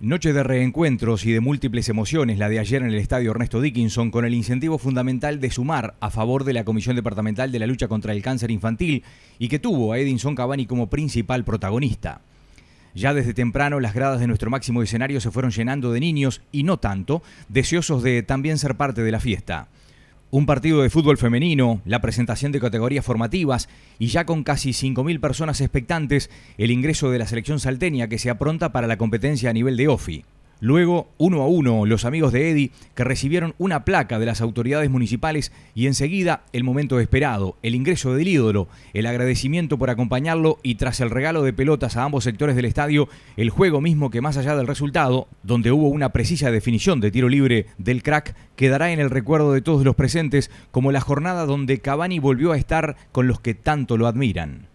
Noche de reencuentros y de múltiples emociones, la de ayer en el estadio Ernesto Dickinson, con el incentivo fundamental de sumar a favor de la Comisión Departamental de la Lucha contra el Cáncer Infantil y que tuvo a Edinson Cavani como principal protagonista. Ya desde temprano las gradas de nuestro máximo escenario se fueron llenando de niños y no tanto, deseosos de también ser parte de la fiesta. Un partido de fútbol femenino, la presentación de categorías formativas y ya con casi 5.000 personas expectantes el ingreso de la selección salteña que se apronta para la competencia a nivel de OFI. Luego, uno a uno, los amigos de Eddie que recibieron una placa de las autoridades municipales y enseguida el momento esperado, el ingreso del ídolo, el agradecimiento por acompañarlo y tras el regalo de pelotas a ambos sectores del estadio, el juego mismo que más allá del resultado, donde hubo una precisa definición de tiro libre del crack, quedará en el recuerdo de todos los presentes como la jornada donde Cavani volvió a estar con los que tanto lo admiran.